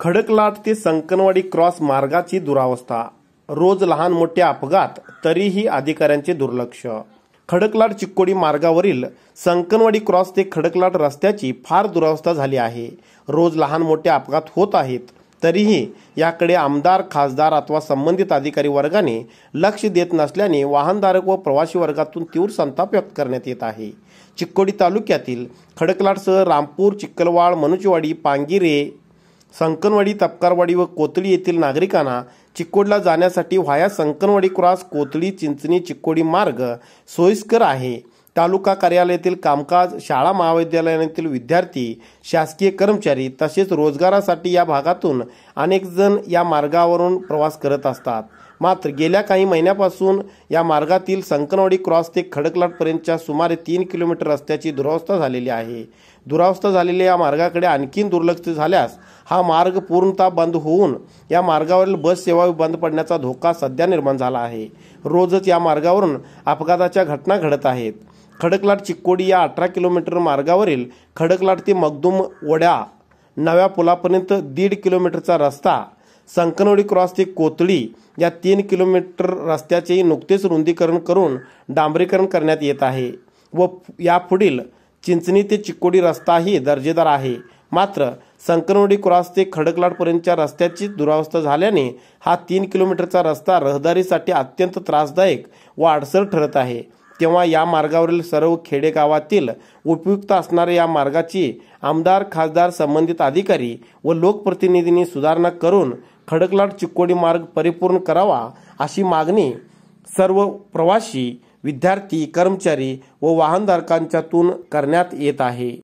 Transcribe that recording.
खडकलाट ते संकनवाडी क्रॉस मार्गाची दुरावस्था रोज लहान मोठे अपघात तरीही अधिकाऱ्यांचे दुर्लक्ष खडकलाट चिक्कोडी मार्गावरील संकनवाडी क्रॉस ते खडकलाट रस्त्याची फार दुरावस्था झाली आहे रोज लहान मोठे अपघात होत आहेत तरीही याकडे आमदार खासदार अथवा संबंधित अधिकारी वर्गाने लक्ष देत नसल्याने वाहनधारक व प्रवासी वर्गातून तीव्र संताप व्यक्त करण्यात येत आहे चिक्कोडी तालुक्यातील खडकलाटसह रामपूर चिक्कलवाड मनुचवाडी पांगिरे संकनवाडी तपकारवाडी व कोतळी येथील नागरिकांना चिक्कोडला जाण्यासाठी व्हाया संकनवाडी क्रॉस कोतळी चिंचणी चिक्कोडी मार्ग सोयीस्कर आहे तालुका कार्यालयातील कामकाज शाळा महाविद्यालयातील विद्यार्थी शासकीय कर्मचारी तसेच रोजगारासाठी या भागातून अनेक जण या मार्गावरून प्रवास करत असतात मात्र गेल्या काही महिन्यापासून या मार्गातील संकनवाडी क्रॉस ते खडकलाटपर्यंतच्या सुमारे तीन किलोमीटर रस्त्याची दुरावस्था झालेली आहे दुरावस्था झालेल्या या मार्गाकडे आणखीन दुर्लक्ष झाल्यास हा मार्ग पूर्णतः बंद होऊन या मार्गावरील बस सेवा बंद पडण्याचा धोका सध्या निर्माण झाला आहे रोजच या मार्गावरून अपघाताच्या घटना घडत आहेत खडकलाट चिक्कोडी या अठरा किलोमीटर मार्गावरील खडकलाट ते मगदुम वड्या नव्या पुलापर्यंत दीड किलोमीटरचा रस्ता संकनवडी क्रॉस ते कोतळी या तीन किलोमीटर रस्त्याचेही नुकतेच रुंदीकरण करून डांबरीकरण करण्यात येत आहे व यापुढील चिंचणी ते चिक्कोडी रस्ताही दर्जेदार आहे मात्र संकनवडी क्रॉस ते खडकलाडपर्यंतच्या रस्त्याची दुरावस्था झाल्याने हा तीन किलोमीटरचा रस्ता रहदारीसाठी अत्यंत त्रासदायक व अडसर ठरत आहे तेव्हा या मार्गावरील सर्व खेडेगावातील उपयुक्त असणाऱ्या या मार्गाची आमदार खासदार संबंधित अधिकारी व लोकप्रतिनिधींनी सुधारणा करून खडकलाट चिकोडी मार्ग परिपूर्ण करावा अशी मागणी सर्व प्रवासी विद्यार्थी कर्मचारी व वाहनधारकांच्यातून करण्यात येत आहे